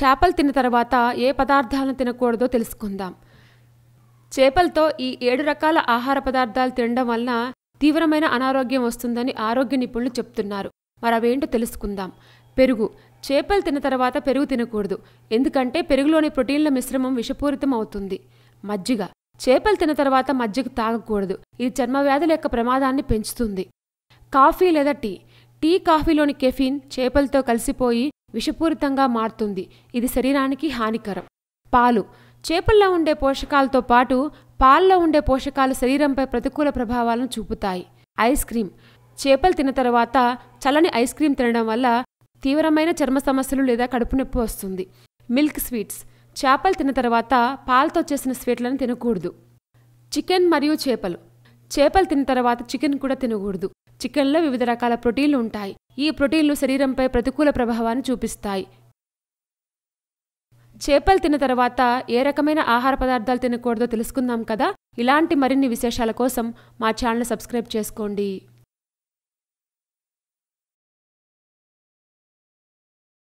చేపలు తిన్న తర్వాత ఏ పదార్థాలను తినకూడదో తెలుసుకుందాం చేపలతో ఈ ఏడు రకాల ఆహార పదార్థాలు తినడం వలన తీవ్రమైన అనారోగ్యం వస్తుందని ఆరోగ్య నిపుణులు చెప్తున్నారు మరి అవేంటో తెలుసుకుందాం పెరుగు చేపలు తిన్న తర్వాత పెరుగు తినకూడదు ఎందుకంటే పెరుగులోని ప్రోటీన్ల మిశ్రమం విషపూరితం అవుతుంది మజ్జిగ చేపలు తిన్న తర్వాత మజ్జిగ తాగకూడదు ఇది చర్మవ్యాధుల యొక్క ప్రమాదాన్ని పెంచుతుంది కాఫీ లేదా టీ టీ కాఫీలోని కెఫీన్ చేపలతో కలిసిపోయి విషపూరితంగా మారుతుంది ఇది శరీరానికి హానికరం పాలు చేపల్లో ఉండే పోషకాలతో పాటు పాల్లో ఉండే పోషకాలు శరీరంపై ప్రతికూల ప్రభావాలను చూపుతాయి ఐస్ క్రీమ్ చేపలు తిన్న తర్వాత చల్లని ఐస్ క్రీమ్ తినడం వల్ల తీవ్రమైన చర్మ సమస్యలు లేదా కడుపు నొప్పి వస్తుంది మిల్క్ స్వీట్స్ చేపలు తిన్న తర్వాత పాలతో చేసిన స్వీట్లను తినకూడదు చికెన్ మరియు చేపలు చేపలు తిన్న తర్వాత చికెన్ కూడా తినకూడదు చికెన్లో వివిధ రకాల ప్రోటీన్లు ఉంటాయి ఈ ప్రోటీన్లు శరీరంపై ప్రతికూల ప్రభావాన్ని చూపిస్తాయి చేపలు తిన్న తర్వాత ఏ రకమైన ఆహార పదార్థాలు తినకూడదో తెలుసుకుందాం కదా ఇలాంటి మరిన్ని విశేషాల కోసం మా ఛానల్ సబ్స్క్రైబ్ చేసుకోండి